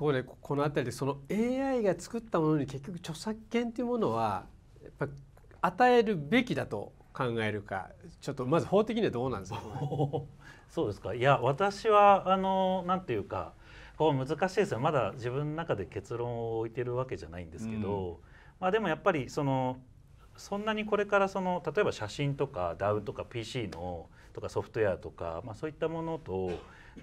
ここねこの辺りでその AI が作ったものに結局著作権というものはやっぱ与えるべきだと考えるかちょっとまず法的にはどうなんですか そうですかいや私はあのなんていうかこう難しいですよまだ自分の中で結論を置いてるわけじゃないんですけど、うん、まあでもやっぱりそのそんなにこれからその例えば写真とか DAW とか PC のとかソフトウェアとか、まあ、そういったものと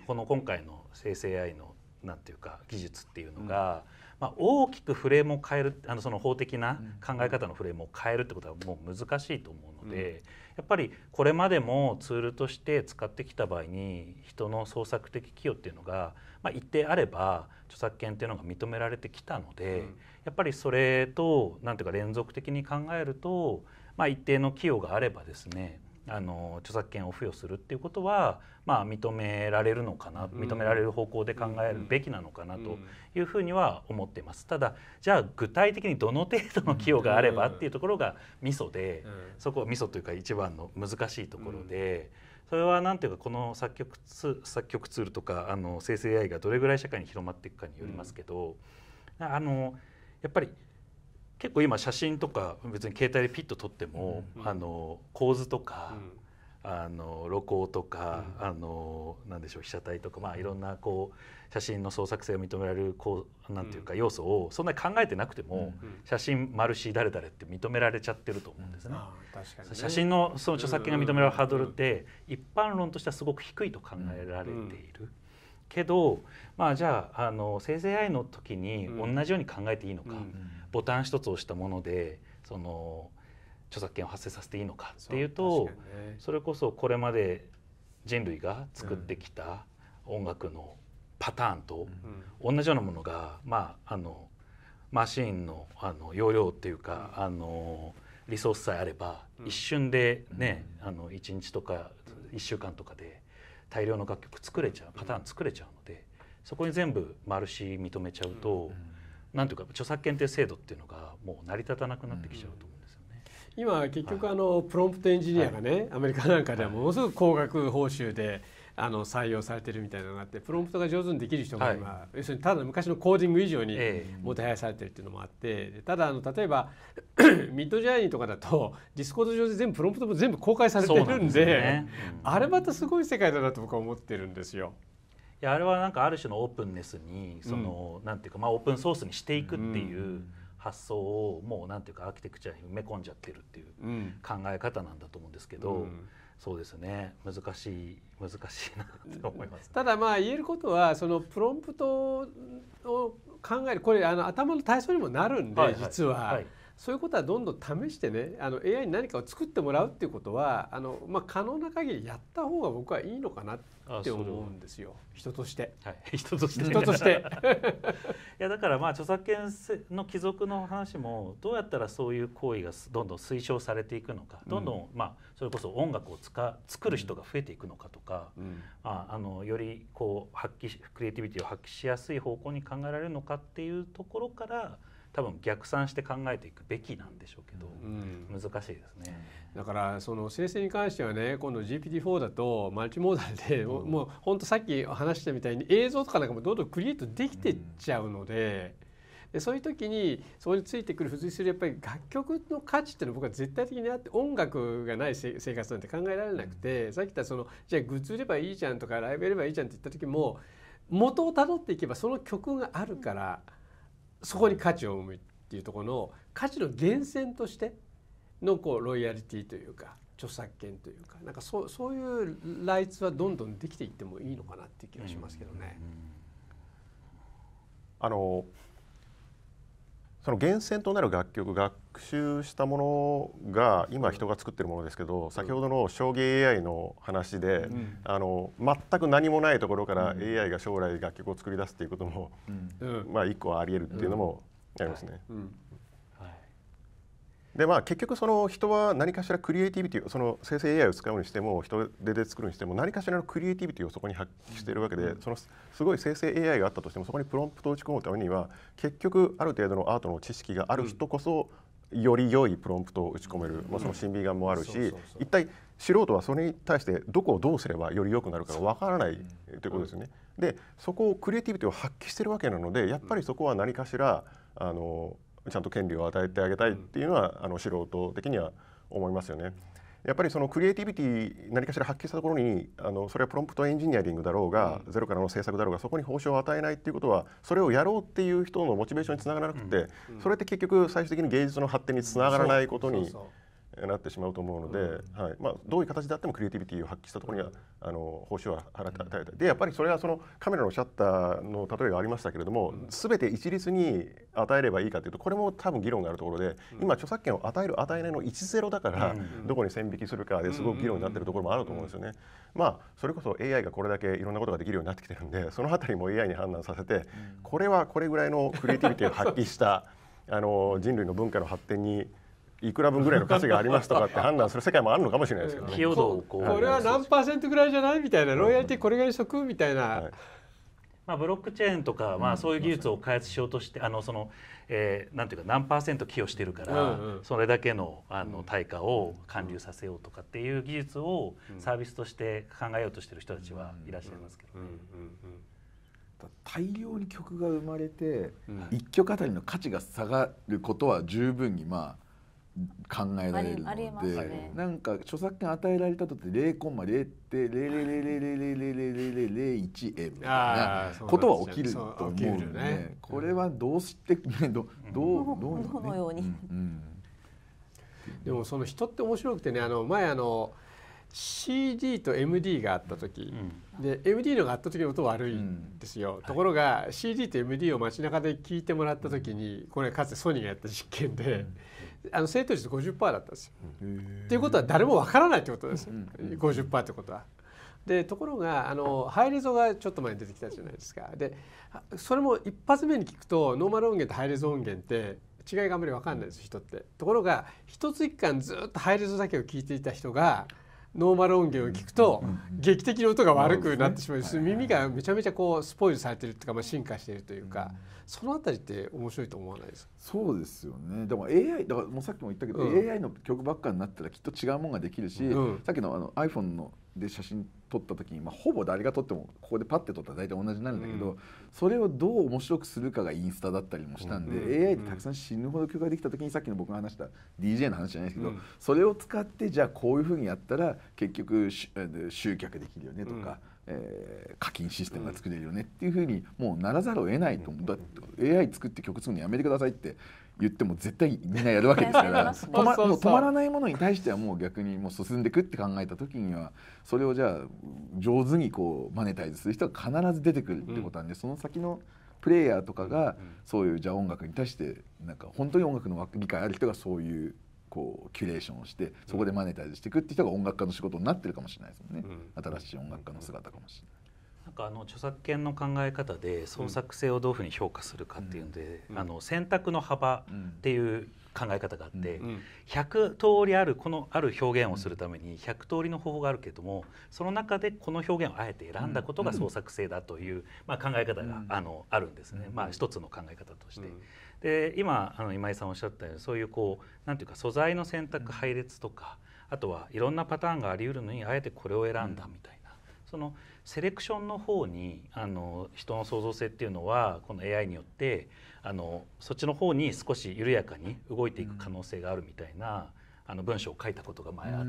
この今回の生成 AI のなんていうか技術っていうのが、うん、まあ、大きくフレームを変えるあのその法的な考え方のフレームを変えるってことはもう難しいと思うので、うん、やっぱりこれまでもツールとして使ってきた場合に人の創作的寄与っていうのが、まあ、一定あれば著作権っていうのが認められてきたので、うん、やっぱりそれとなんていうか連続的に考えると、まあ、一定の寄与があればですねあの著作権を付与するっていうことは、まあ、認められるのかな認められる方向で考えるべきなのかなというふうには思っていますただじゃあ具体的にどの程度の寄与があればっていうところがミソで、そこはミソというか一番の難しいところで。それは何ていうかこの作曲ツ作曲ツールとかあの生成 AI がどれぐらい社会に広まっていくかによりますけど、あのやっぱり結構今写真とか別に携帯でピッと撮っても、うん、あの構図とか、うん、あの露光とか、うん、あのなんでしょう被写体とか、まあ、いろんなこう写真の創作性を認められるこうなんていうか要素をそんなに考えてなくても、写真マルシー誰々って認められちゃってると思うんですね。ね写真のその著作権が認められるハードルって一般論としてはすごく低いと考えられている。けど、まあ、じゃああの生成 AI の時に同じように考えていいのか、うんボタン一つ押したものでその著作権を発生させていいのかっていうとそれこそこれまで人類が作ってきた音楽のパターンと同じようなものが、まあ、あのマシーンのあの容量っていうか、あのリソースさえあれば、一瞬でね、あの1日とか1週間とかで大量の楽曲作れちゃうパターン作れちゃうのでそこに全部マルシ認めちゃうと、なんていうか著作権という制度っていうのがもう成り立たなくなってきちゃうと思うんですよね。うん、今結局あの、プロンプトエンジニアがね、はい、アメリカなんかではものすごく高額報酬で。あの採用されてるみたいなのがあってプロンプトが上手にできる人が今、はい、要するにただ昔のコーディング以上にもてはやされてるっていうのもあって、ただあの例えば ミッドジャーニーとかだとディスコード上で全部プロンプトも全部公開されてるんで、あれまたすごい世界だなと僕は思ってるんですよ。いやあれはなんかある種のオープンネスにその、うん、なんていうか、まあ、オープンソースにしていくっていう発想をもうなんていうかアーキテクチャに埋め込んじゃってるっていう考え方なんだと思うんですけど、うん、そうですね難しい難しいなって思います、ね、ただまあ言えることはそのプロンプトを考えるこれあの頭の体操にもなるんで、はいはい、実は。はいそういうことはどんどん試してねあの AI に何かを作ってもらうっていうことはあの、まあ、可能な限りやった方が僕はいいのかなって思うんですよ 人として、人として人としていやだからまあ著作権の帰属の話もどうやったらそういう行為がどんどん推奨されていくのかどんどん、うん、まあ、それこそ音楽をか作る人が増えていくのかとか、うん、ああのよりこう発揮クリエイティビティを発揮しやすい方向に考えられるのかっていうところから多分逆算して考えていくべきなんでしょうけど、難しいですねだからその生成に関してはね今度 GPT-4 だとマルチモーダルで、うん、もうほんとさっき話したみたいに映像とかなんかもどんどんクリエイトできてっちゃうので。でそういう時にそこについてくる付随するやっぱり楽曲の価値っていうのは僕は絶対的にあって音楽がない生活なんて考えられなくて、さっき言ったそのじゃあグッズ売ればいいじゃんとかライブやればいいじゃんって言った時も元をたどっていけばその曲があるから。うんそこに価値を生むっていうところの価値の源泉としてのこうロイヤリティというか著作権というかなんかそそういうライツはどんどんできていってもいいのかなっていう気がしますけどね。あのその源泉となる楽曲が学習したものが今人が作ってるものですけど先ほどの将棋 AI の話で、うん、あの全く何もないところから AI が将来楽曲を作り出すっていうことも、うん、まあ一個ありえるっていうのもありますね。でまあ、結局その人は何かしらクリエイティビティその生成 AI を使うにしても人手で作るにしても何かしらのクリエイティビティをそこに発揮しているわけでそのすごい生成 AI があったとしてもそこにプロンプトを打ち込むためには結局ある程度のアートの知識がある人こそ、より良いプロンプトを打ち込める、まあ、その審美眼もあるし、一体素人はそれに対してどこをどうすればより良くなるかがわからないということですね。でそこをクリエイティビティを発揮してるわけなのでやっぱりそこは何かしらあのちゃんと権利を与えてあげたいっていうのは、あの素人的には思いますよね。やっぱりそのクリエイティビティ何かしら発揮したところにあのそれはプロンプトエンジニアリングだろうが、うん、ゼロからの政策だろうがそこに報酬を与えないっていうことはそれをやろうっていう人のモチベーションにつながらなくて、うんうん、それって結局最終的に芸術の発展につながらないことに。そうそうそうなってしまうと思うので、はいまあ、どういう形であってもクリエイティビティを発揮したところには、うん、あの報酬は払って与えたい、でやっぱりそれはそのカメラのシャッターの例えがありましたけれども、全て一律に与えればいいかというとこれも多分議論があるところで、今著作権を与える与えないの10だから、どこに線引きするかですごく議論になってるところもあると思うんですよね。まあ、それこそ AI がこれだけいろんなことができるようになってきてるんでその辺りも AI に判断させて、これはこれぐらいのクリエイティビティを発揮した あの人類の文化の発展にいくら分ぐらいの価値がありますとかって 判断する世界もあるのかもしれないですけど、ね、ここれは何パーセントぐらいじゃないみたいなロイヤリティこれぐらいしとくみたいな、はい、まあ、ブロックチェーンとか、まあ、そういう技術を開発しようとして、あのその、えー、なんていうか何パーセント寄与してるから、うんうん、それだけのあの対価を還流させようとかっていう技術をサービスとして考えようとしてる人たちはいらっしゃいますけどね。大量に曲が生まれて、うん、1曲あたりの価値が下がることは十分にまあ考えられるので、なんか著作権与えられたとって0コンマ0って0零零零零零零零一円みたいなことは起きると思うんで、これはどうしてどどうどう、のように、でもその人って面白くてねあの前あの CD と MD があった時、うん、で MD のがあった時の音悪いんですよ、うん、ところが CD と MD を街中で聞いてもらった時にこれかつてソニーがやった実験で、あの正答率50%だったんですよ。っていうことは誰もわからないってことですよ50%ってことは。でところがあのハイレゾがちょっと前に出てきたじゃないですか。でそれも一発目に聞くとノーマル音源とハイレゾ音源って違いがあんまり分かんないです人って。ところが一つ一巻ずっとハイレゾだけを聞いていた人がノーマル音源を聞くと劇的に音が悪くなってしまう、ん耳がめちゃめちゃこうスポイルされてるっていうか、まあ、進化しているというか、そのあたりって面白いと思わないですそうですよねでも AI だからもうさっきも言ったけど、うん、AI の曲ばっかになったらきっと違うもんができるし、うん、さっきのあの iPhone ので写真撮った時に、まあ、ほぼ誰が撮ってもここでパッて撮ったら大体同じになるんだけど、うん、それをどう面白くするかがインスタだったりもしたんで、うん、AI でたくさん死ぬほど曲ができた時にさっきの僕が話した DJ の話じゃないですけど、うん、それを使ってじゃあこういうふうにやったら結局集客できるよねとか。うんえー、課金システムが作れるよねっていうふうにもうならざるを得ないと思う、だっ AI 作って曲作るのやめてくださいって言っても絶対みんなやるわけですから止ま もう止まらないものに対してはもう逆にもう進んでいくって考えた時にはそれをじゃあ上手にこうマネタイズする人が必ず出てくるってことなんで、その先のプレイヤーとかがそういうじゃあ音楽に対してなんか本当に音楽の理解ある人がそういうこうキュレーションをしてそこでマネタイズしていくって人が音楽家の仕事になってるかもしれないですもんね、うん、新しい音楽家の姿かもしれない。なんかあの著作権の考え方で創作性をどういうふうに評価するかっていうんで、うん、あの選択の幅っていう考え方があって、う100通りあるこのある表現をするために100通りの方法があるけれどもその中でこの表現をあえて選んだことが創作性だという、まあ、考え方があのあるんですね、まあ、一つの考え方として。で今あの今井さんおっしゃったようにそういうこうなんていうか素材の選択配列とかあとはいろんなパターンがあり得るのにあえてこれを選んだみたいな、うん、そのセレクションの方にあの人の創造性っていうのはこの AI によってあのそっちの方に少し緩やかに動いていく可能性があるみたいな、あの文章を書いたことが前あって、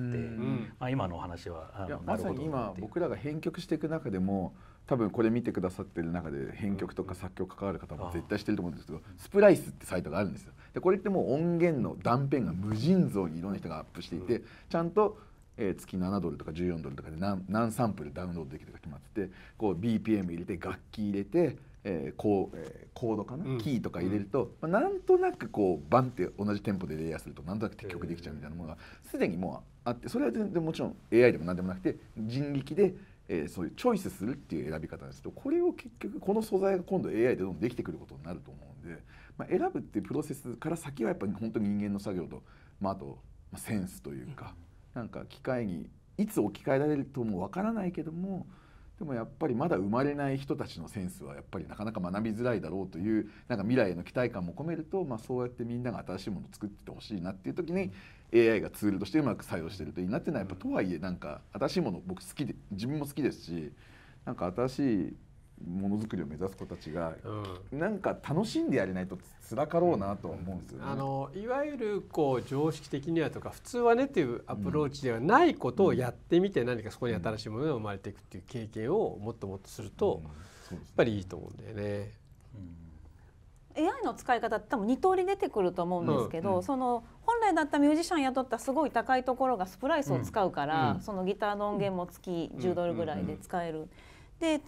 まあ、今のお話はあのまさに今僕らが編曲していく中でも多分これ見てくださってる中で編曲とか作曲関わる方も絶対してると思うんですけどスプライスってサイトがあるんですよでこれってもう音源の断片が無尽蔵にいろんな人がアップしていてちゃんとえー、月7ドルとか14ドルとかで何何サンプルダウンロードできるか決まっててこう BPM 入れて楽器入れてえーこうえー、コードかな、うん、キーとか入れると、うん、まあ、なんとなくこうバンって同じテンポでレイヤーするとなんとなく結局できちゃうみたいなものがすでにもうあってそれは全然もちろん AI でも何でもなくて人力で、えー、そういうチョイスするっていう選び方なんですけどこれを結局この素材が今度 AI でどんどんできてくることになると思うんで、まあ、選ぶっていうプロセスから先はやっぱり本当に人間の作業と、まあ、あと、まあ、センスというか、うん、なんか機械にいつ置き換えられるともわからないけども。でもやっぱりまだ生まれない人たちのセンスはやっぱりなかなか学びづらいだろうというなんか未来への期待感も込めると、まあ、そうやってみんなが新しいものを作っててほしいなっていう時に AI がツールとしてうまく作用してるといいなっていうのはやっぱとはいえなんか新しいもの僕好きで自分も好きですしなんか新しいものづくりを目指す子たちが、うん、なんか楽しんでやれないと辛かろうなと思うんですよ、ね、あのいわゆるこう常識的にはとか普通はねっていうアプローチではないことをやってみて、うん、何かそこに新しいものが生まれていくっていう経験をもっともっとすると、うんね、やっぱりいいと思うんだよね。AI の使い方って多分2通り出てくると思うんですけど、うんうん、その本来だったミュージシャン雇ったすごい高いところがスプライスを使うから、うん、そのギターの音源も月10ドルぐらいで使える。うんうんうんで例え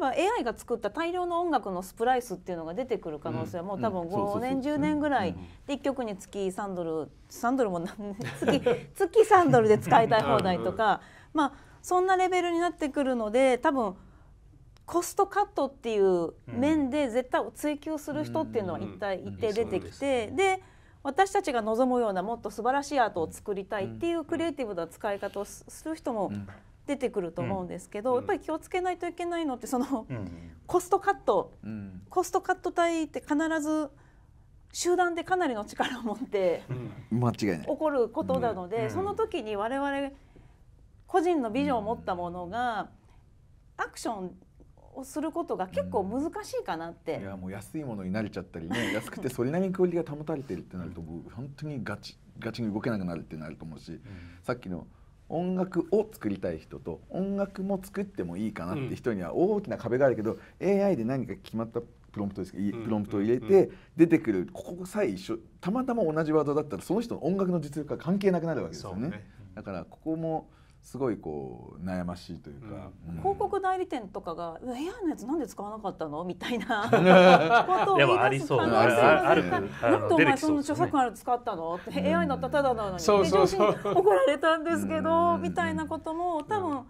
ば AI が作った大量の音楽のスプライスっていうのが出てくる可能性はもう多分5年10年ぐらいで1曲につき3ドル3ドルも何月月3ドルで使いたい放題とかまあそんなレベルになってくるので多分コストカットっていう面で絶対追求する人っていうのは一体一定出てきてで私たちが望むようなもっと素晴らしいアートを作りたいっていうクリエイティブな使い方をする人も、うん出てくると思うんですけど、うん、やっぱり気をつけないといけないのってその、うん、コストカット、うん、コストカット隊って必ず集団でかなりの力を持って起こることなので、その時に我々個人のビジョンを持ったものがアクションをすることが結構難しいかなって、うん、いやもう安いものに慣れちゃったりね安くてそれなりにクオリティが保たれてるってなると僕本当にガチガチに動けなくなるってなると思うし、うん、さっきの音楽を作りたい人と音楽も作ってもいいかなって人には大きな壁があるけど、うん、AI で何か決まったプロンプトですか、うん、プロンプトを入れて出てくるここさえ一緒たまたま同じワードだったらその人の音楽の実力が関係なくなるわけですよね。ねだからここもすごいこう悩ましいというか、うん、広告代理店とかが「うん、AI のやつなんで使わなかったの?」みたいな ことを言い出す可能性があるなんでお前その著作権ある使ったの?」って「AI だったただなのに」怒られたんですけどみたいなことも多分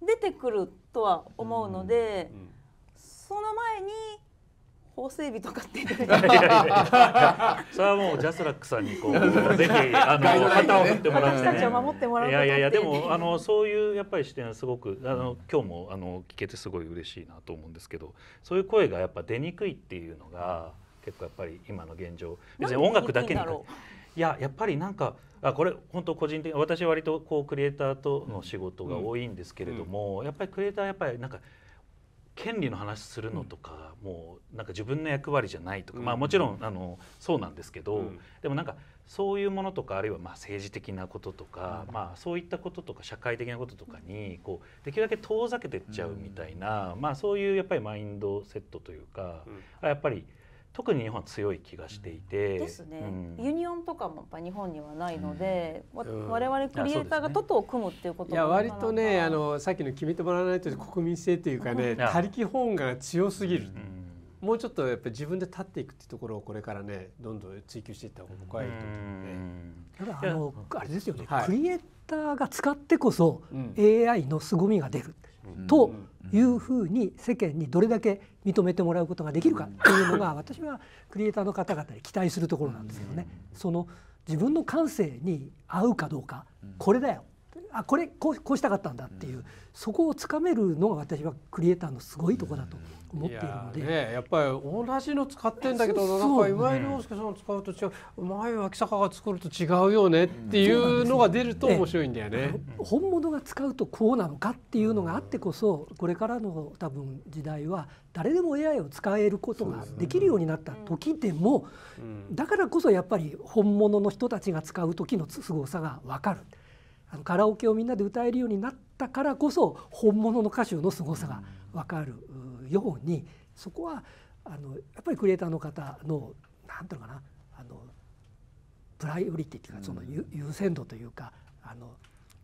出てくるとは思うので、その前に法整備とかっていやいやいやそれはもうジャスラックさんにこう ぜひあの旗を振ってもらって、ね、私たちを守ってもらういやいやいやでもあのそういうやっぱり視点はすごくあの今日もあの聞けてすごい嬉しいなと思うんですけどそういう声がやっぱ出にくいっていうのが結構やっぱり今の現状別に音楽だけにいややっぱりなんかあこれ本当個人的私割とこうクリエイターとの仕事が多いんですけれども、うんうん、やっぱりクリエイターやっぱりなんか権利の話するのとか、うん、もうなんか自分の役割じゃないとか、うん、まあもちろんあのそうなんですけど、うん、でもなんかそういうものとかあるいはまあ政治的なこととか、まあそういったこととか社会的なこととかにこうできるだけ遠ざけてっちゃうみたいな、まあそういうやっぱりマインドセットというか、やっぱり。特に日本は強い気がしていて、ですね、うん、ユニオンとかもやっぱ日本にはないので、うん、我々クリエイターがトトを組むっていうこともいや割とねあのさっきの「決めてもらわないと」国民性というかね、他力本願が強すぎる、うん、もうちょっとやっぱり自分で立っていくっていうところをこれからねどんどん追求していった方が怖いと思うただあのあれですよね、はい、クリエイターが使ってこそ AI の凄みが出る。というふうに世間にどれだけ認めてもらうことができるかというのが私はクリエイターの方々に期待するところなんですけどね。その自分の感性に合うかどうかこれだよあこれこうこうしたかったんだっていう、うん、そこをつかめるのが私はクリエイターのすごいとこだと思っているので、うん、やね、やっぱり同じの使ってんだけどなんか今井亮介さん使うと違う前脇坂が作ると違うよねっていうのが出ると面白いんだよね。ね本物が使うとこうなのかっていうのがあってこそこれからの多分時代は誰でも AI を使えることができるようになった時でもだからこそやっぱり本物の人たちが使う時の都合さが分かる。あのカラオケをみんなで歌えるようになったからこそ本物の歌手の凄さが分かるようにそこはあのやっぱりクリエーターの方の何ていうのかなあのプライオリティというかその優先度というかあの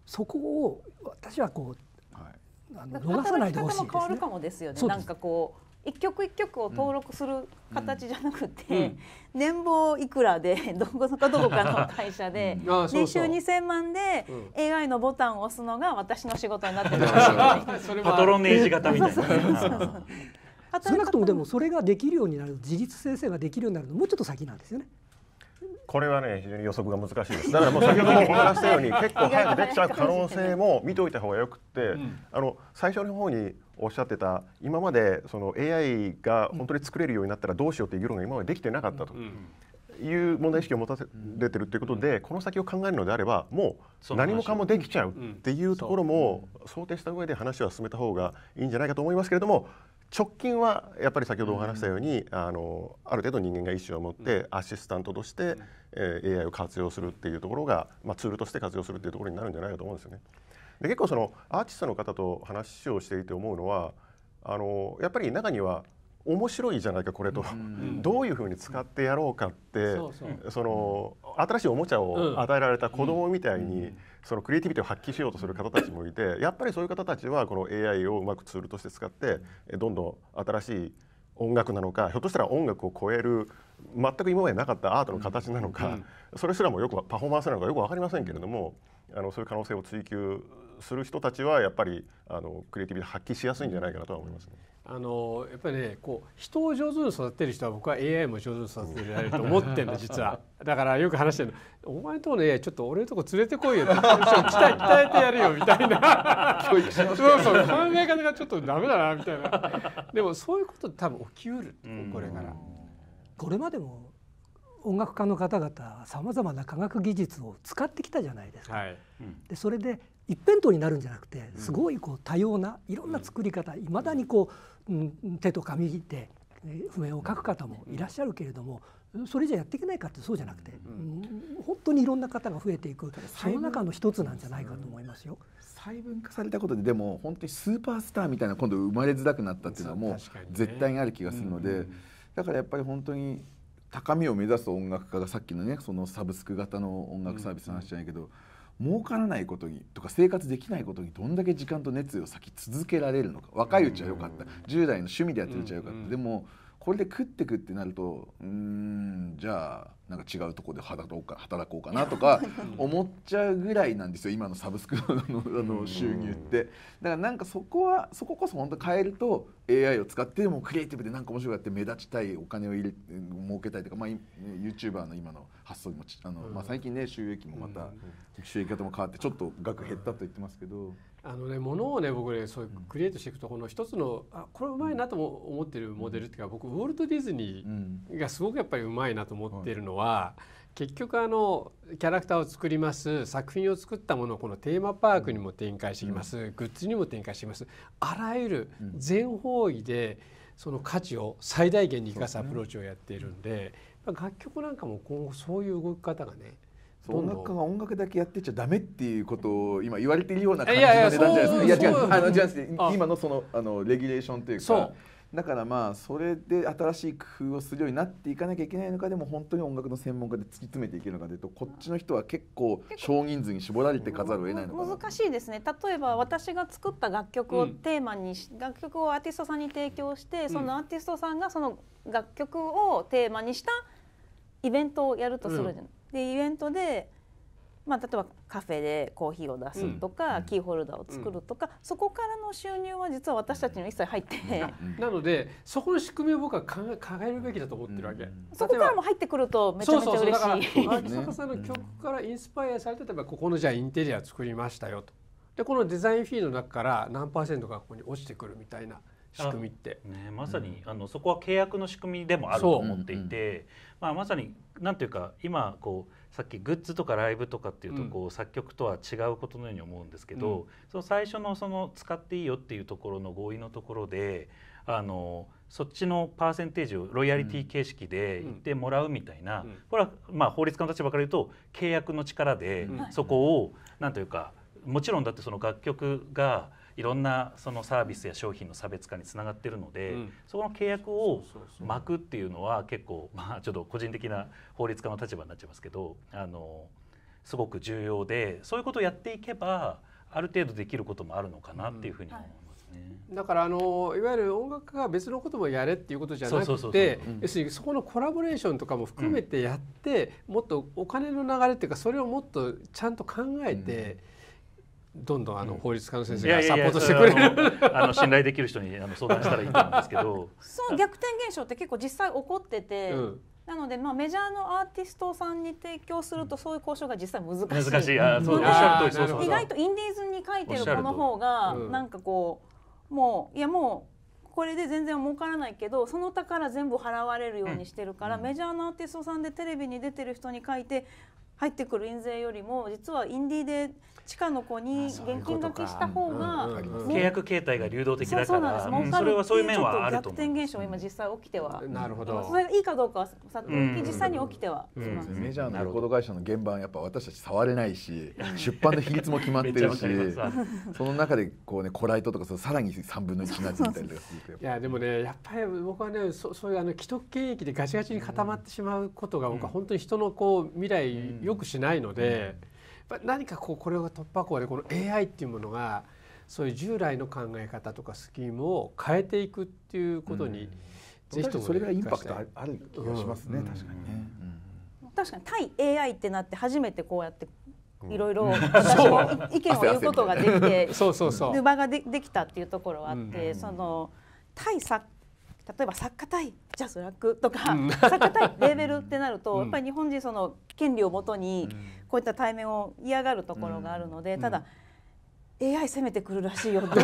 そこを私はこう、はい、あの逃さないでほしいですね。変わるかもですよね。なんかこう一曲一曲を登録する形じゃなくて、年俸いくらで どこかどこかの会社で、年収2,000万で AI のボタンを押すのが私の仕事になってる パトロネージ型みたいな。少なくともでもそれができるようになる自立生成ができるようになるのもうちょっと先なんですよね。これはね非常に予測が難しいですだからもう先ほどもお話したように結構早くできちゃう可能性も見ておいた方がよくって、うん、あの最初の方におっしゃってた今までその AI が本当に作れるようになったらどうしようという議論が今までできてなかったと。いう問題意識を持たせれてるっていうことで、この先を考えるのであればもう何もかもできちゃうっていうところも想定した上で話は進めた方がいいんじゃないかと思いますけれども直近はやっぱり先ほどお話したように、あのある程度人間が意思を持ってアシスタントとして、え AI を活用するっていうところが、まツールとして活用するっていうところになるんじゃないかと思うんですよね。で結構そのアーティストの方と話をしていて思うのはあのやっぱり中には面白いじゃないかこれと、うん、どういうふうに使ってやろうかって、うん、その新しいおもちゃを与えられた子供みたいに、うん、そのクリエイティビティを発揮しようとする方たちもいてやっぱりそういう方たちはこの AI をうまくツールとして使ってどんどん新しい音楽なのかひょっとしたら音楽を超える全く今までなかったアートの形なのか、それすらもよくパフォーマンスなのかよく分かりませんけれども、あのそういう可能性を追求する人たちはやっぱりあのクリエイティブ発揮しやすいんじゃないかなとは思います、ね、あのやっぱりねこう人を上手に育てる人は僕は AI も上手に育てられると思ってんの 実はだからよく話してるの「お前のとこの AI ちょっと俺のとこ連れてこいよ」って 鍛えてやるよみたいなそうそう考え方がちょっとダメだなみたいなでもそういうこと多分起きうるこれから。これまでも音楽家の方々はさまざまな科学技術を使ってきたじゃないですか、はいうん、でそれで一辺倒になるんじゃなくてすごいこう多様ないろんな作り方いまだにこう、うん、手と紙で譜面を書く方もいらっしゃるけれどもそれじゃやっていけないかってそうじゃなくて、本当にいろんな方が増えていくその中の一つなんじゃないかと思いますよ。細分化されたことででも本当にスーパースターみたいな今度生まれづらくなったっていうのはもう絶対にある気がするので、だからやっぱり本当に高みを目指す音楽家がさっきのねそのサブスク型の音楽サービスの話じゃないけど。儲からないことにとか生活できないことにどんだけ時間と熱意を割き続けられるのか若いうちは良かった、うん、10代の趣味でやってるうちは良かった、でもこれで食ってくってなるとうんじゃあなんか違うところで働こうか働こうかなとか思っちゃうぐらいなんですよ今のサブスクのあの収入ってだからなんかそこはそここそ本当変えると AI を使ってでもクリエイティブでなんか面白くやって目立ちたいお金を入れ儲けたいとか、まあ、YouTuber の今の発想にもあの、まあ、最近ね収益もまた収益方も変わってちょっと額減ったと言ってますけど。あのね、ものをね僕ねそういうクリエイトしていくとこの一つの、あこれうまいなと思ってるモデルっていうか僕ウォルト・ディズニーがすごくやっぱりうまいなと思ってるのは、結局あのキャラクターを作ります作品を作ったものをこのテーマパークにも展開していきます、グッズにも展開していますあらゆる全方位でその価値を最大限に生かすアプローチをやっているんで楽曲なんかも今後そういう動き方がね音楽家が音楽だけやってちゃダメっていうことを今言われてるような感じの値段じゃないですか。いや違うあの今のそのあのレギュレーションというか。だからまあそれで新しい工夫をするようになっていかなきゃいけないのかでも本当に音楽の専門家で突き詰めていけるのかうとこっちの人は結構少人数に絞られて飾るを得ないのか難しいですね例えば私が作った楽曲をテーマにし、うん、楽曲をアーティストさんに提供してそのアーティストさんがその楽曲をテーマにしたイベントをやるとするじゃない、うんでイベントで、まあ、例えばカフェでコーヒーを出すとか、うん、キーホルダーを作るとか、うん、そこからの収入は実は私たちには一切入って、うん、なのでそこの仕組みを僕は考え考えるべきだと思ってるわけ、そこからも入ってくるとめちゃめちゃ嬉しいそうそうさんの曲からインスパイアされて例えばここのじゃあインテリア作りましたよとでこのデザインフィーの中から何パーセントがここに落ちてくるみたいな仕組みって、ね、まさに、うん、あのそこは契約の仕組みでもあると思っていて、まあ、まさになんていうか今こうさっきグッズとかライブとかっていうとこう、うん、作曲とは違うことのように思うんですけど、うん、その最初のその使っていいよっていうところの合意のところであのそっちのパーセンテージをロイヤリティ形式で言ってもらうみたいな、これはまあ法律家の立場から言うと契約の力でそこをなんというかもちろんだってその楽曲がいろんなそのサービスや商品の差別化につながってるので、うん、そこの契約を巻くっていうのは結構まあちょっと個人的な法律家の立場になっちゃいますけどあのすごく重要でそういうことをやっていけばある程度できることもあるのかなっていうふうに思います。うんはいだからあのいわゆる音楽家が別のこともやれっていうことじゃなくて要するにそこのコラボレーションとかも含めてやって、うん、もっとお金の流れっていうかそれをもっとちゃんと考えて。うんどんどんあの法律家の先生がサポートしてくれるあの信頼できる人にあの相談したらいいと思うんですけどその逆転現象って結構実際起こってて、うん、なのでまあメジャーのアーティストさんに提供するとそういう交渉が実際難しい難しいあそうおっしゃる通りそう意外とインディーズに書いてるこの方がなんかこう、うん、もういやもうこれで全然儲からないけどその他から全部払われるようにしてるから、うん、メジャーのアーティストさんでテレビに出てる人に書いて入ってくる印税よりも実はインディーで地下の子に現金がけした方が、契約形態が流動的だからそうなんです、うん、れはそういう面はあると逆転現象今実際起きてはなるほどそれがいいかどうかはさ実際に起きてはメジャーのレコード会社の現場やっぱ私たち触れないし出版の比率も決まってるしその中でこうねコライトとかさらに三分の一になっちゃたりといやでもねやっぱり僕はねそうそういうあの既得権益でガチガチに固まってしまうことが僕は本当に人のこう未来よくしないので、うん、何かこうこれが突破口でこの AI っていうものがそういう従来の考え方とかスキームを変えていくっていうことに、うん、ぜひともそれがインパクトある気がしますね、うん、確かにね。確かに対 AI ってなって初めてこうやっていろいろ私も意見を言うことができて そうそうそう場がでできたっていうところはあって、その対作例えば作家対ジャスラックとか、うん、作家対レーベルってなると、やっぱり日本人その権利をもとにこういった対面を嫌がるところがあるので、ただ、AI 攻めてくるらしいよ 共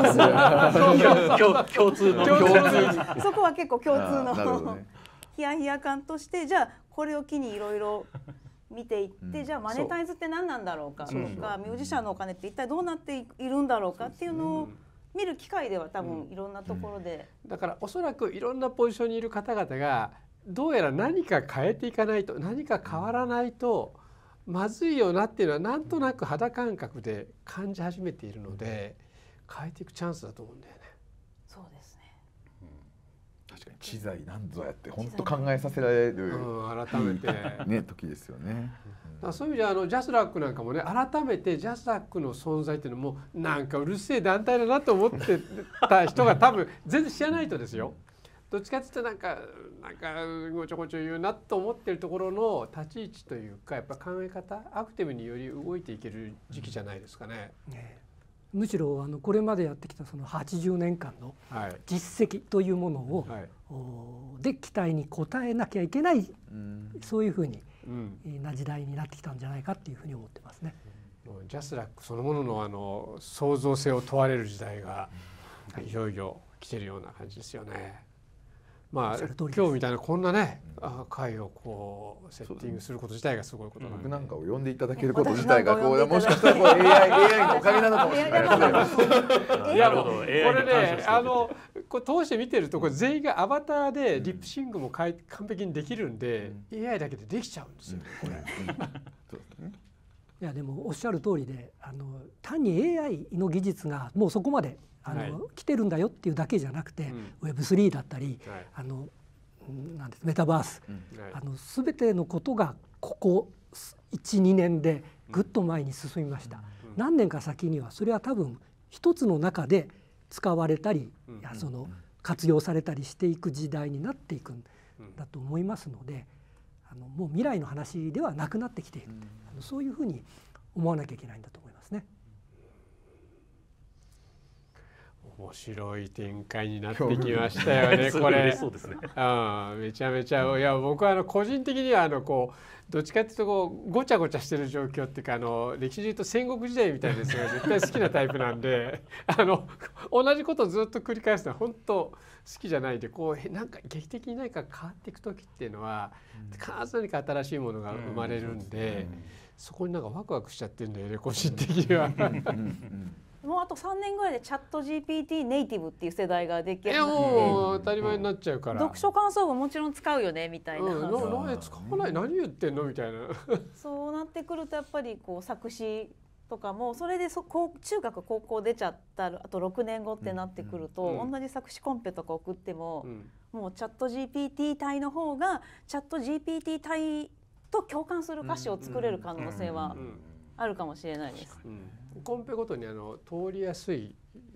通のそこは結構共通の、ヒヤヒヤ感としてじゃあこれを機にいろいろ見ていって、うん、じゃあマネタイズって何なんだろうかとかミュージシャンのお金って一体どうなっているんだろうかっていうのを。うん見る機会では多分いろんなところで、うん、だからおそらくいろんなポジションにいる方々がどうやら何か変えていかないと何か変わらないとまずいよなっていうのはなんとなく肌感覚で感じ始めているので変えていくチャンスだと思うんだよね。そうですね、うん、確かに知財なんぞやって本当考えさせられる、うん、改めて ね時ですよね。そういう意味じゃあのジャスラックなんかもね改めてジャスラックの存在っていうのもなんかうるせえ団体だなと思ってた人が多分全然知らないとですよ。どっちかっていうとなんかなんかごちょごちょ言うなと思ってるところの立ち位置というかやっぱ考え方アクティブにより動いていける時期じゃないですかね。ねむしろあのこれまでやってきたその80年間の実績というものを、はい、で期待に応えなきゃいけない、うん、そういうふうに。な時代になってきたんじゃないかっていうふうに思ってますね。ジャスラックそのもののあの創造性を問われる時代がいよいよ来てるような感じですよね。まあ、今日みたいなこんなね、会をこうセッティングすること自体がすごいこと僕なんかを呼んでいただけること自体がこうもしかしたらこう AI AI のおかげなのかもしれない。いやこれねあのこれ通して見てるとこれ全員がアバターでリップシングも完璧にできるんで、うん、AI だけでできちゃうんですよ、これ。いやでもおっしゃる通りであの単に AI の技術がもうそこまであの、はい、来てるんだよっていうだけじゃなくて、うん、Web3 だったり、はい、あのなんですメタバース、うんはい、あの全てのことがここ12年でぐっと前に進みました、うん、何年か先にはそれは多分一つの中で使われたり、うん、いやその活用されたりしていく時代になっていくんだと思いますのであのもう未来の話ではなくなってきている、うん、そういうふうに思わなきゃいけないんだと面白い展開になってきましたよね これ。そうですね。あめちゃめちゃ、いや僕はあの個人的にはあのこうどっちかっていうとこうごちゃごちゃしてる状況っていうかあの歴史で言うと戦国時代みたいですが絶対好きなタイプなんで あの同じことをずっと繰り返すのは本当好きじゃないでこうなんか劇的に何か変わっていく時っていうのは、うん、必ず何か新しいものが生まれるんで、うんそこになんかワクワクしちゃってるんだよね個人的には。もうあと3年ぐらいでチャット GPT ネイティブっていう世代ができるので当たり前になっちゃうから、読書感想文もちろん使うよねみたいな、うん、使わない何言ってんのみたいなそうなってくるとやっぱりこう作詞とかもそれでそこ中学高校出ちゃったあと6年後ってなってくると、うん、同じ作詞コンペとか送っても、うん、もうチャット GPT 体の方がチャット GPT 体と共感する歌詞を作れる可能性はあるかもしれないです。うんコンペごとにあの通りやすい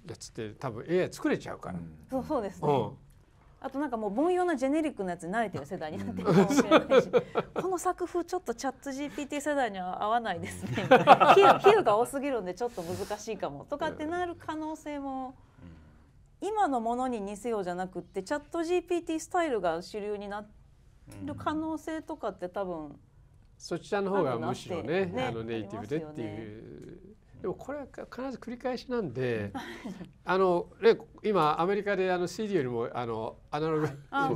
やつって多分 AI 作れちゃうから、うん、そうそうですね、うんあとなんかもう凡庸なジェネリックなやつに慣れてる世代になってるかもしれないし、この作風ちょっとチャット GPT 世代には合わないですね比喩が多すぎるんでちょっと難しいかもとかってなる可能性も今のものに似せようじゃなくてチャット GPT スタイルが主流になる可能性とかって多分、そちらの方がむしろね、ね、あのネイティブでっていうでもこれは必ず繰り返しなんで あの、今アメリカであの CD よりもあのアナログっ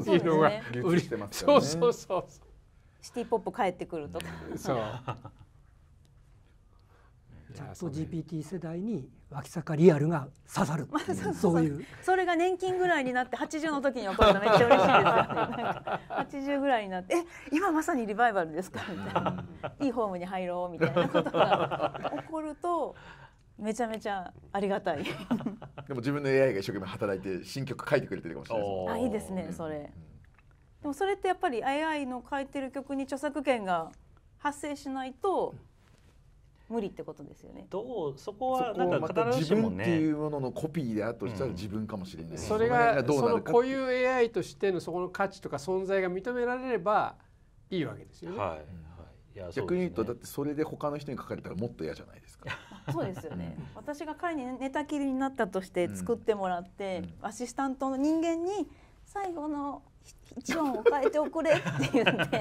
ていうのが売りしてます、ね、そうそうそうシティポップ帰ってくるとかそうチャット GPT 世代に脇坂リアルが刺さるそうそういうそれが年金ぐらいになって80の時に起こるのめっちゃ嬉しいですよ、ね、80ぐらいになってえ今まさにリバイバルですかみたいないいホームに入ろうみたいなことが起こるとめちゃめちゃありがたいでも自分の AI が一生懸命働いて新曲書いてくれてるかもしれないですあいいですねそれ、うん、でもそれってやっぱり AI の書いてる曲に著作権が発生しないと、うん無理ってことですよね。どうそこはなんか必ずしもね。っていうもののコピーであとしたら自分かもしれない。うん、それがその固有 AI としてのそこの価値とか存在が認められればいいわけですよね。はい。逆に言うとだってそれで他の人に書かれたらもっと嫌じゃないですかそうですよね私が彼に寝たきりになったとして作ってもらって、うん、アシスタントの人間に最後の一音を変えておくれって言って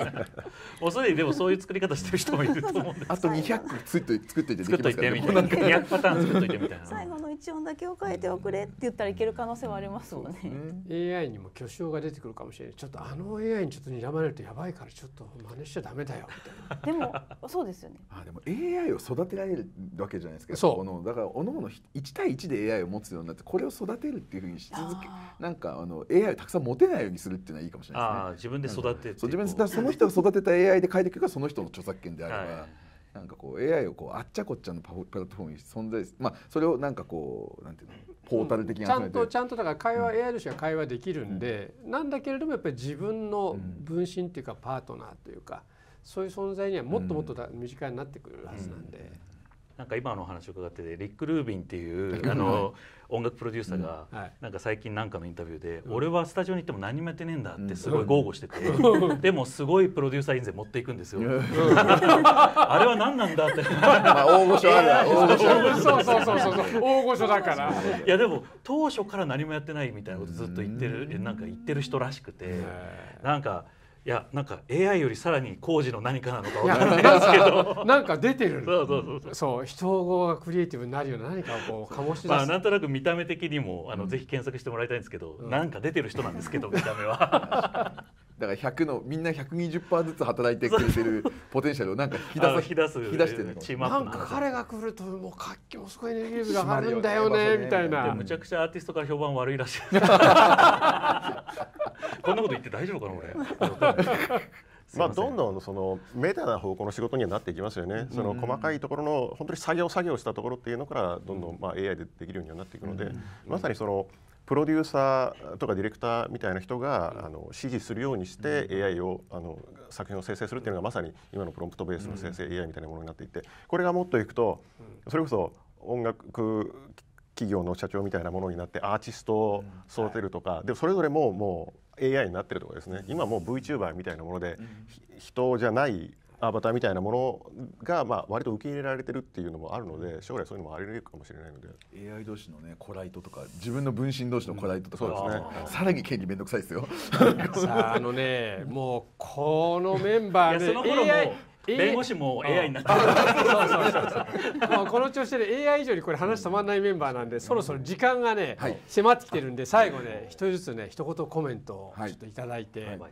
もうすででもそういう作り方してる人もいると思うんですあと200個ついと作っといてできます200 パターン作っといてみたいな最後の一音だけを変えておくれって言ったらいける可能性はありますもんねね AI にも巨匠が出てくるかもしれないちょっとあの AI にちょっと睨まれるとやばいからちょっと真似しちゃダメだよみたいなでもそうですよねあでも AI を育てられるわけじゃないですかそうこのだから各々おの1対1で AI を持つようになってこれを育てるっていうふうにし続けなんかあの AI をたくさん持てないようにするっていうのはいいかももしれないです、ね、あ自分で育ててそう自分でその人が育てた AI で書いていくかその人の著作権であれば、はい、なんかこう AI をこうあっちゃこっちゃのパフプラットフォームに存在まあそれをなんかこうなんていうのポータル的に、うん、ちゃんとちゃんとだから会話、うん、AI 同士が会話できるんで、うん、なんだけれどもやっぱり自分の分身っていうかパートナーというか、そういう存在にはもっともっと身近になってくるはずなんで。なんか今の話を伺っててリック・ルービンっていうあの音楽プロデューサーが、なんか最近なんかのインタビューで、俺はスタジオに行っても何もやってねえんだってすごい豪語してて、でもすごいプロデューサー印税持っていくんですよ、あれは何なんだって、大御所ある大大御所だからいやでも当初から何もやってないみたいなことずっと言ってる、なんか言ってる人らしくて、なんか。いやなんか AI よりさらに工事の何かなのかわからないですけど なんか出てるそうそうそうそう人がクリエイティブになるような何かをこう醸し出す、まあ、なんとなく見た目的にもあの、うん、ぜひ検索してもらいたいんですけど、うん、なんか出てる人なんですけど見た目は。だから100のみんな120%ずつ働いてくれてるポテンシャルをなんか引き出す引き出す、引き出してるのなんか彼が来るともう活気もすごいエネルギーが上がるんだよねみたいなむちゃくちゃアーティストから評判悪いらしい こんなこと言って大丈夫かな俺 まあ、どんどんそのメタな方向の仕事にはなっていきますよね、その細かいところの本当に作業作業したところっていうのからどんどんまあ AI でできるようになっていくので、まさにそのプロデューサーとかディレクターみたいな人があの指示するようにして AI をあの作品を生成するっていうのがまさに今のプロンプトベースの生成 AI みたいなものになっていてこれがもっといくとそれこそ音楽企業の社長みたいなものになってアーティストを育てるとか、でもそれぞれももう AI になってるとかですね今もう VTuber みたいなもので、人じゃないアバターみたいなものが、まあ、割と受け入れられてるっていうのもあるので将来そういうのもあり得るかもしれないので AI 同士のねコライトとか自分の分身同士のコライトとか、うん、そうですねさらに権利面倒くさいですよあのねもうこのメンバーで、その頃も、弁護士も AI になってこの調子で AI 以上にこれ話止まらないメンバーなんでそろそろ時間がね、はい、迫ってきてるんで最後ね一人ずつね一言コメントをちょっと頂いて。はいはい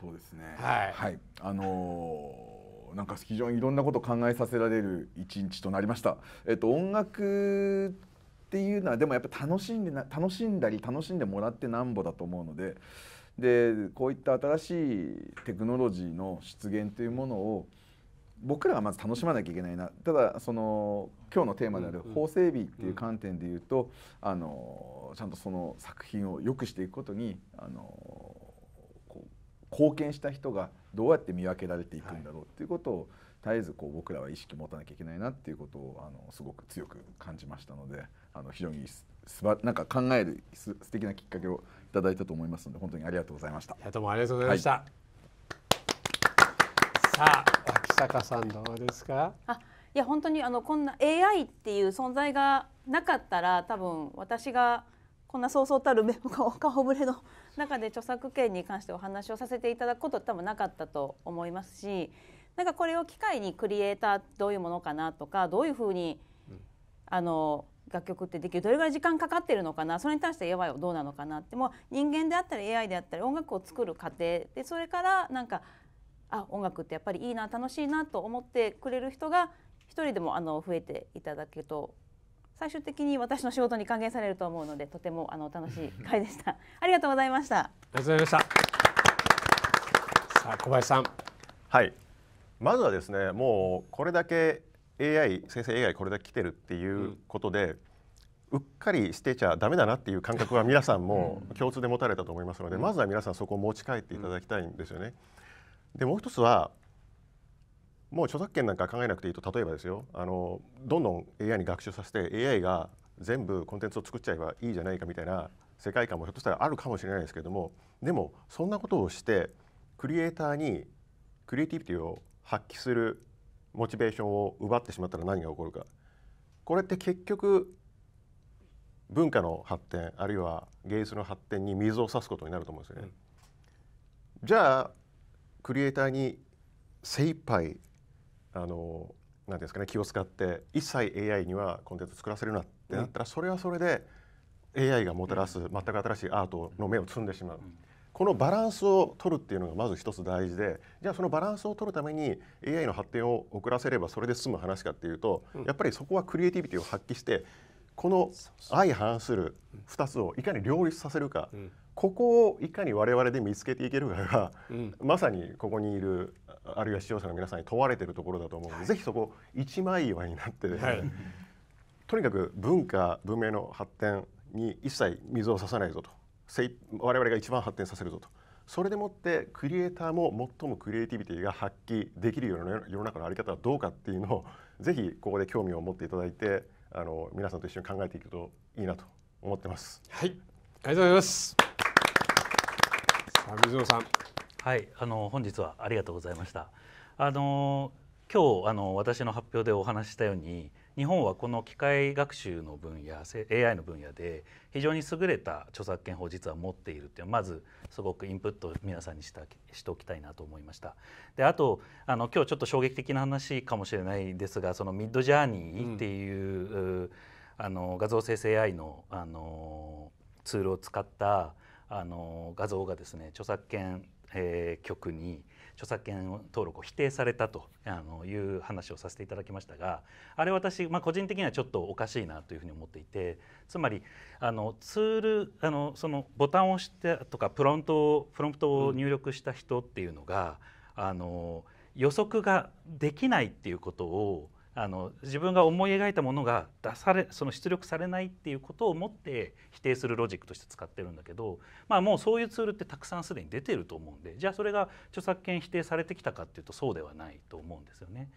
そうですねはい、はい、あのーなんか非常にいろんなこと考えさせられる一日となりました。えっと音楽っていうのはでもやっぱ楽しんでな楽しんだり楽しんでもらってなんぼだと思うので、でこういった新しいテクノロジーの出現というものを僕らがまず楽しまなきゃいけないな。ただその今日のテーマである法整備っていう観点で言うと、あのちゃんとその作品を良くしていくことにあの貢献した人がどうやって見分けられていくんだろうっていうことを絶えずこう僕らは意識持たなきゃいけないなっていうことをあのすごく強く感じましたのであの非常にすばなんか考えるす素敵なきっかけをいただいたと思いますので本当にありがとうございました。いやどうもありがとうございました、はい、さあ脇坂さんどうですかあいや本当にあのこんな AI っていう存在がなかったら多分私がこんなそうそうたる顔ぶれの中で著作権に関してお話をさせていただくこと多分なかったと思いますしなんかこれを機会にクリエイターどういうものかなとかどういうふうに、うん、あの楽曲ってできるどれぐらい時間かかってるのかなそれに対して AI はどうなのかなってもう人間であったり AI であったり音楽を作る過程でそれからなんかあ音楽ってやっぱりいいな楽しいなと思ってくれる人が一人でもあの増えていただけると最終的に私の仕事に還元されると思うのでとてもあの楽しい会でした ありがとうございましたありがとうございましたさあ小林さんはいまずはですねもうこれだけ AI 生成 AI これだけ来てるっていうことで、うん、っかりしてちゃだめだなっていう感覚は皆さんも 共通で持たれたと思いますので、うん、まずは皆さんそこを持ち帰っていただきたいんですよね。でもう一つはもう著作権なんか考えなくていいと例えばですよあのどんどん AI に学習させて AI が全部コンテンツを作っちゃえばいいじゃないかみたいな世界観もひょっとしたらあるかもしれないですけどもでもそんなことをしてクリエイターにクリエイティビティを発揮するモチベーションを奪ってしまったら何が起こるかこれって結局文化の発展あるいは芸術の発展に水を差すことになると思うんですよね。うん、じゃあクリエイターに精一杯あのなんですかね気を使って一切 AI にはコンテンツ作らせるなってなったら、それはそれで AI がもたらす全く新しいアートの目を摘んでしまう。このバランスを取るっていうのがまず一つ大事でじゃあそのバランスを取るために AI の発展を遅らせればそれで済む話かっていうと、やっぱりそこはクリエイティビティを発揮してこの相反する2つをいかに両立させるか、ここをいかに我々で見つけていけるかが、まさにここにいるあるいは視聴者の皆さんに問われているところだと思うので、はい、ぜひそこ一枚岩になってですね、はい、とにかく文化文明の発展に一切水を差さないぞと我々が一番発展させるぞとそれでもってクリエイターも最もクリエイティビティが発揮できるような世の中の在り方はどうかっていうのをぜひここで興味を持っていただいてあの皆さんと一緒に考えていくといいなと思ってます。はいありがとうございます。さあ水野さんはいあの本日はありがとうございましたあの今日あの私の発表でお話したように日本はこの機械学習の分野 AI の分野で非常に優れた著作権法を実は持っているっていうまずすごくインプットを皆さんにしたしておきたいなと思いましたであとあの今日ちょっと衝撃的な話かもしれないですがそのミッドジャーニーっていう、うん、あの画像生成 AI のあのツールを使ったあの画像がですね著作権えー、局に著作権登録を否定されたとあのいう話をさせていただきましたがあれ私、まあ、個人的にはちょっとおかしいなというふうに思っていてつまりあのツールあのそのボタンを押してとかプロントプロンプトを入力した人っていうのが、うん、あの予測ができないっていうことをあの自分が思い描いたものが出されその出力されないっていうことをもって否定するロジックとして使ってるんだけど、まあ、もうそういうツールってたくさんすでに出てると思うんでじゃあそれが著作権否定されてきたかっていうとそうではないと思うんですよね。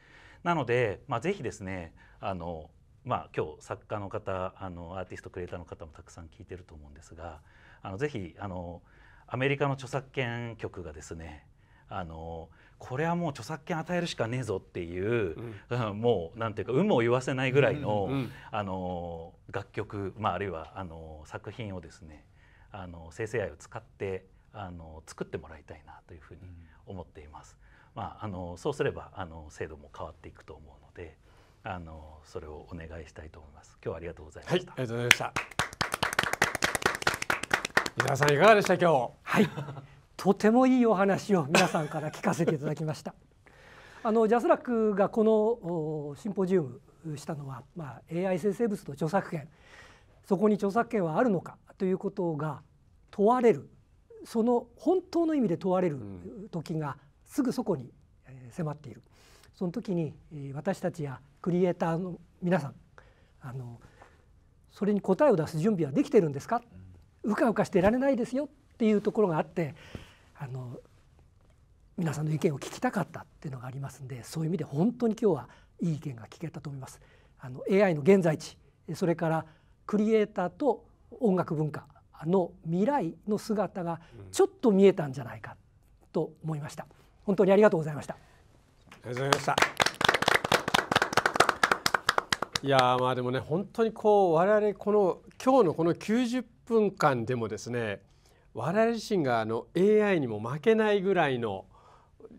なので、まあ、ぜひですねあの、まあ、今日作家の方あのアーティストクリエイターの方もたくさん聞いてると思うんですがあのぜひあのアメリカの著作権局がですねあのこれはもう著作権与えるしかねえぞっていう、うん、もうなんていうか有無を言わせないぐらいのうんうん、あの楽曲、まあ、あるいはあの作品をですねあの生成 AI を使ってあの作ってもらいたいなというふうに思っています。うん、まあ、あのそうすればあの制度も変わっていくと思うのであのそれをお願いしたいと思います。今日はありがとうございました。はい、ありがとうございました。伊沢さんいかがでした今日。はい。とてもいいお話を皆さんから聞かせていただきました。あのジャスラックがこのシンポジウムしたのは、まあ、AI 生成物の著作権そこに著作権はあるのかということが問われるその本当の意味で問われる時がすぐそこに迫っている、その時に私たちやクリエーターの皆さんあのそれに答えを出す準備はできてるんですかうかうかしてられないですよていうところがあってあの皆さんの意見を聞きたかったっていうのがありますんでそういう意味で本当に今日はいい意見が聞けたと思います。あの AI の現在地それからクリエイターと音楽文化の未来の姿がちょっと見えたんじゃないかと思いました。本当にありがとうございました。ありがとうございました。いやまあでもね本当にこう我々この今日のこの90分間でもですね我々自身があの AI にも負けないぐらいの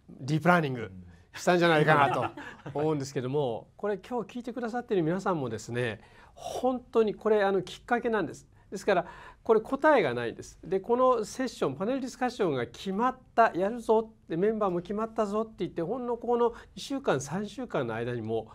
ディープラーニングしたんじゃないかなと 思うんですけどもこれ今日聞いてくださってる皆さんもですね本当にこれあのきっかけなんです。ですからこれ答えがないです。でこのセッションパネルディスカッションが決まったやるぞってメンバーも決まったぞって言ってほんのこの2週間3週間の間にも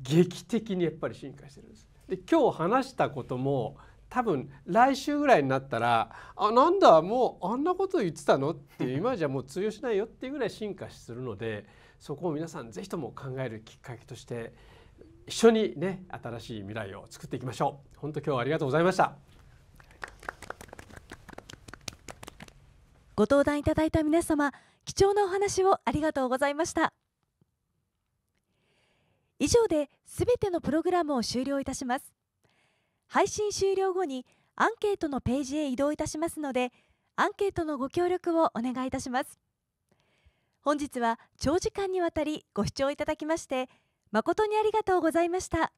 劇的にやっぱり進化してるんです。で今日話したことも多分来週ぐらいになったらあなんだもうあんなこと言ってたのっていう 今じゃもう通用しないよっていうぐらい進化するのでそこを皆さん是非とも考えるきっかけとして一緒にね新しい未来を作っていきましょう。本当今日はありがとうございましたご登壇いただいた皆様貴重なお話をありがとうございました以上ですべてのプログラムを終了いたします配信終了後にアンケートのページへ移動いたしますのでアンケートのご協力をお願いいたします本日は長時間にわたりご視聴いただきまして誠にありがとうございました